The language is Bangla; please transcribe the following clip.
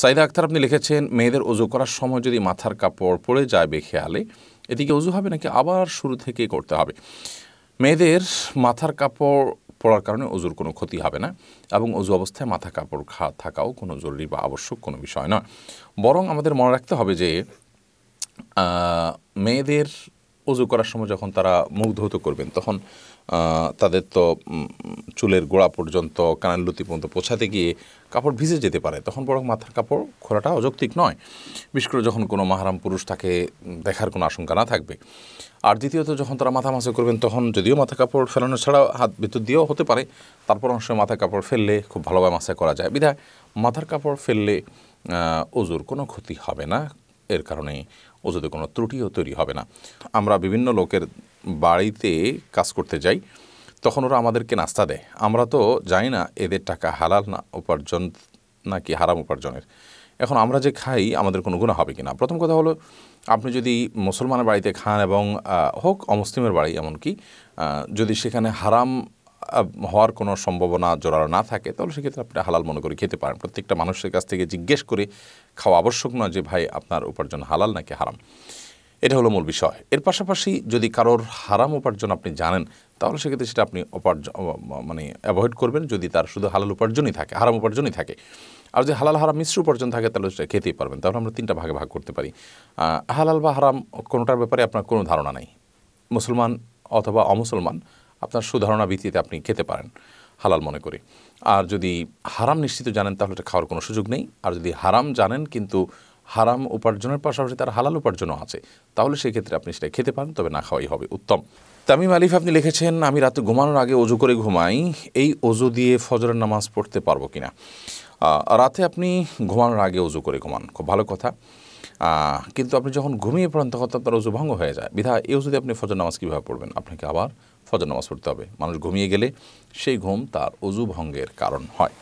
সাইদা আক্তার আপনি লিখেছেন মেয়েদের অজু করার সময় যদি মাথার কাপড় পড়ে যায় বেখেয়ালে এদিকে অজু হবে নাকি আবার শুরু থেকেই করতে হবে মেয়েদের মাথার কাপড় পড়ার কারণে অজুর কোনো ক্ষতি হবে না এবং অজু অবস্থায় মাথা কাপড় খা থাকাও কোনো জরুরি বা আবশ্যক কোনো বিষয় নয় বরং আমাদের মনে রাখতে হবে যে মেয়েদের অজু করার সময় যখন তারা মুখ ধৌত করবেন তখন তাদের তো চুলের গোড়া পর্যন্ত কানের লতি পর্যন্ত পোছাতে গিয়ে কাপড় ভিজে যেতে পারে তখন বরং মাথার কাপড় খোলাটা অযৌক্তিক নয় বিশেষ করে যখন কোনো মাহারাম পুরুষ তাকে দেখার কোনো আশঙ্কা না থাকবে আর দ্বিতীয়ত যখন তারা মাথা মাসে করবেন তখন যদিও মাথা কাপড় ফেলানো ছাড়াও হাত বিদ্যুৎ দিয়েও হতে পারে তারপর অংশ মাথা কাপড় ফেললে খুব ভালোভাবে মাসা করা যায় বিধায় মাথার কাপড় ফেললে অজুর কোনো ক্ষতি হবে না এর কারণে ওজুতে কোনো ত্রুটিও তৈরি হবে না আমরা বিভিন্ন লোকের বাড়িতে কাজ করতে যাই তখন ওরা আমাদেরকে নাস্তা দেয় আমরা তো জানি না এদের টাকা হালাল না উপার্জন নাকি হারাম উপার্জনের এখন আমরা যে খাই আমাদের কোনো গুণা হবে কিনা প্রথম কথা হলো আপনি যদি মুসলমানের বাড়িতে খান এবং হোক অমুসলিমের বাড়ি এমনকি যদি সেখানে হারাম হওয়ার কোনো সম্ভাবনা জোরালো না থাকে তাহলে সেক্ষেত্রে আপনি হালাল মনে করে খেতে পারেন প্রত্যেকটা মানুষের কাছ থেকে জিজ্ঞেস করে খাওয়া আবশ্যক নয় যে ভাই আপনার উপার্জন হালাল নাকি হারাম এটা হলো মূল বিষয় এর পাশাপাশি যদি কারোর হারাম উপার্জন আপনি জানেন তাহলে সেক্ষেত্রে সেটা আপনি উপার্জন মানে অ্যাভয়েড করবেন যদি তার শুধু হালাল উপার্জনই থাকে হারাম উপার্জনই থাকে আর যদি হালাল হারাম মিশ্র উপার্জন থাকে তাহলে সেটা খেতেই পারবেন তাহলে আমরা তিনটা ভাগে ভাগ করতে পারি হালাল বা হারাম কোনোটার ব্যাপারে আপনার কোনো ধারণা নাই মুসলমান অথবা অমুসলমান আপনার সুধারণা ভিত্তিতে আপনি খেতে পারেন হালাল মনে করে আর যদি হারাম নিশ্চিত জানেন তাহলে এটা খাওয়ার কোনো সুযোগ নেই আর যদি হারাম জানেন কিন্তু হারাম উপার্জনের পাশাপাশি তার হালাল উপার্জনও আছে তাহলে সেক্ষেত্রে আপনি সেটা খেতে পারেন তবে না খাওয়াই হবে উত্তম তামিম আলিফ আপনি লিখেছেন আমি রাতে ঘুমানোর আগে অজু করে ঘুমাই এই অজু দিয়ে ফজরের নামাজ পড়তে পারবো কিনা রাতে আপনি ঘুমানোর আগে অজু করে ঘুমান খুব ভালো কথা কিন্তু আপনি যখন ঘুমিয়ে পড়েন তখন তো আপনার অজু ভঙ্গ হয়ে যায় বিধা ওজু দিয়ে আপনি ফজর নামাজ কীভাবে পড়বেন আপনাকে আবার ফজর নামাজ পড়তে হবে মানুষ ঘুমিয়ে গেলে সেই ঘুম তার অজু ভঙ্গের কারণ হয়